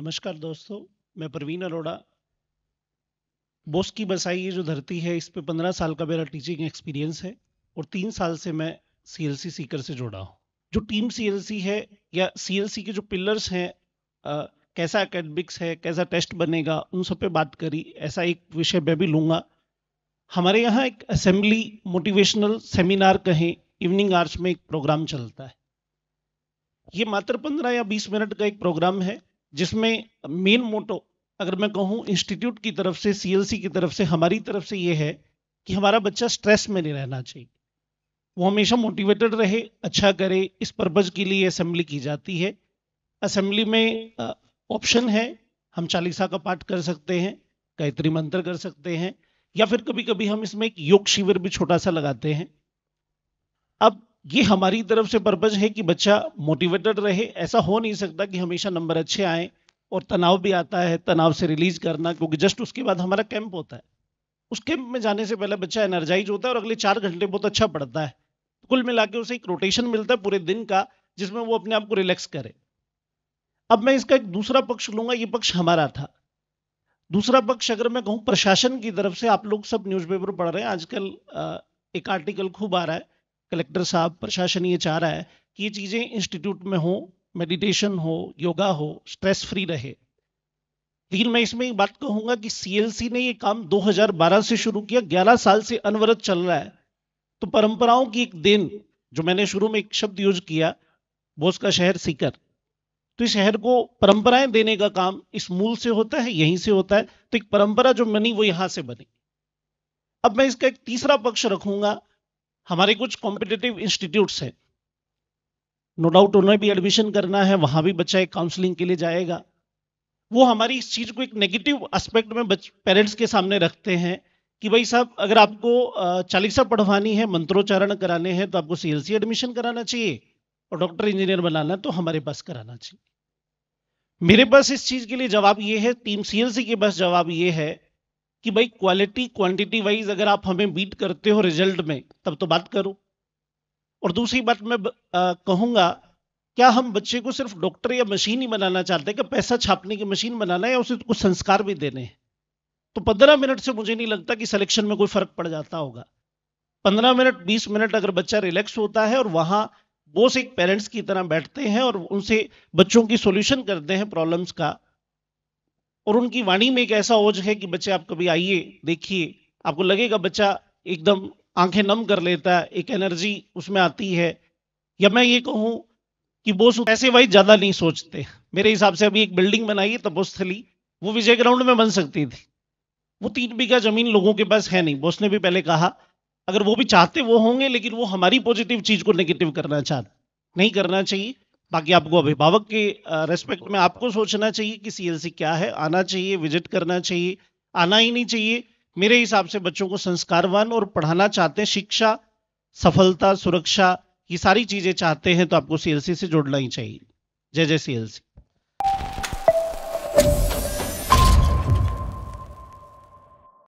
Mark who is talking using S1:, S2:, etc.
S1: नमस्कार दोस्तों मैं प्रवीण अरोड़ा बोस की बसाई ये जो धरती है इस पे पंद्रह साल का मेरा टीचिंग एक्सपीरियंस है और तीन साल से मैं सी एल सी सीकर से जुड़ा हूँ जो टीम सी एल सी है या सी एल सी के जो पिलर्स हैं कैसा एकेडमिक्स है कैसा टेस्ट बनेगा उन सब पे बात करी ऐसा एक विषय मैं भी लूँगा हमारे यहाँ एक असेंबली मोटिवेशनल सेमिनार कहें इवनिंग आर्च में एक प्रोग्राम चलता है ये मात्र पंद्रह या बीस मिनट का एक प्रोग्राम है जिसमें मेन मोटो अगर मैं कहूँ इंस्टीट्यूट की तरफ से सीएलसी की तरफ से हमारी तरफ से ये है कि हमारा बच्चा स्ट्रेस में नहीं रहना चाहिए वो हमेशा मोटिवेटेड रहे अच्छा करे इस पर्पज़ के लिए असेंबली की जाती है असेंबली में ऑप्शन है हम चालीसा का पाठ कर सकते हैं गायत्री मंत्र कर सकते हैं या फिर कभी कभी हम इसमें एक योग शिविर भी छोटा सा लगाते हैं अब ये हमारी तरफ से पर्पज है कि बच्चा मोटिवेटेड रहे ऐसा हो नहीं सकता कि हमेशा नंबर अच्छे आए और तनाव भी आता है तनाव से रिलीज करना क्योंकि जस्ट उसके बाद हमारा कैंप होता है उस कैंप में जाने से पहले बच्चा एनर्जाइज होता है और अगले चार घंटे बहुत अच्छा पढ़ता है कुल मिला के उसे एक रोटेशन मिलता है पूरे दिन का जिसमें वो अपने आप को रिलैक्स करे अब मैं इसका एक दूसरा पक्ष लूंगा ये पक्ष हमारा था दूसरा पक्ष अगर मैं कहूँ प्रशासन की तरफ से आप लोग सब न्यूज़पेपर पढ़ रहे हैं आजकल एक आर्टिकल खूब आ रहा है कलेक्टर साहब प्रशासन ये चाह रहा है कि ये चीज़ें इंस्टीट्यूट में हो मेडिटेशन हो योगा हो स्ट्रेस फ्री रहे लेकिन मैं इसमें एक बात कहूंगा कि सीएलसी ने ये काम 2012 से शुरू किया 11 साल से अनवरत चल रहा है तो परंपराओं की एक देन जो मैंने शुरू में एक शब्द यूज किया वो उसका शहर सीकर तो इस शहर को परंपराएं देने का काम इस मूल से होता है यहीं से होता है तो एक परंपरा जो बनी वो यहां से बनी अब मैं इसका एक तीसरा पक्ष रखूंगा हमारे कुछ कॉम्पिटेटिव इंस्टीट्यूट्स हैं नो डाउट उन्हें भी एडमिशन करना है वहां भी बच्चा एक काउंसलिंग के लिए जाएगा वो हमारी इस चीज को एक नेगेटिव एस्पेक्ट में पेरेंट्स के सामने रखते हैं कि भाई साहब अगर आपको चालीसा पढ़वानी है मंत्रोच्चारण कराने हैं तो आपको सीएलसी एडमिशन कराना चाहिए और डॉक्टर इंजीनियर बनाना है तो हमारे पास कराना चाहिए मेरे पास इस चीज के लिए जवाब ये है टीम सीएलसी के पास जवाब ये है कि भाई क्वालिटी क्वांटिटी वाइज अगर आप हमें बीट करते हो रिजल्ट में तब तो बात करो और दूसरी बात मैं कहूँगा क्या हम बच्चे को सिर्फ डॉक्टर या मशीन ही बनाना चाहते हैं कि पैसा छापने की मशीन बनाना है या उसे कुछ संस्कार भी देने हैं तो पंद्रह मिनट से मुझे नहीं लगता कि सिलेक्शन में कोई फर्क पड़ जाता होगा पंद्रह मिनट बीस मिनट अगर बच्चा रिलैक्स होता है और वहां बोस एक पेरेंट्स की तरह बैठते हैं और उनसे बच्चों की सोल्यूशन करते हैं प्रॉब्लम्स का और उनकी वाणी में एक ऐसा ओझ है कि बच्चे आप कभी आइए देखिए आपको लगेगा बच्चा एकदम आंखें नम कर लेता है एक एनर्जी उसमें आती है या मैं ये कहूँ कि बोस ऐसे वाइज ज़्यादा नहीं सोचते मेरे हिसाब से अभी एक बिल्डिंग बनाई है तपोस्थली वो विजय ग्राउंड में बन सकती थी वो तीन बीघा जमीन लोगों के पास है नहीं बोस ने भी पहले कहा अगर वो भी चाहते वो होंगे लेकिन वो हमारी पॉजिटिव चीज़ को नेगेटिव करना चाहते नहीं करना चाहिए बाकी आपको अभिभावक के रेस्पेक्ट में आपको सोचना चाहिए कि सीएलसी क्या है आना चाहिए विजिट करना चाहिए आना ही नहीं चाहिए मेरे हिसाब से बच्चों को संस्कारवान और पढ़ाना चाहते हैं शिक्षा सफलता सुरक्षा ये सारी चीजें चाहते हैं तो आपको सीएलसी से जुड़ना ही चाहिए जय जय सीएलसी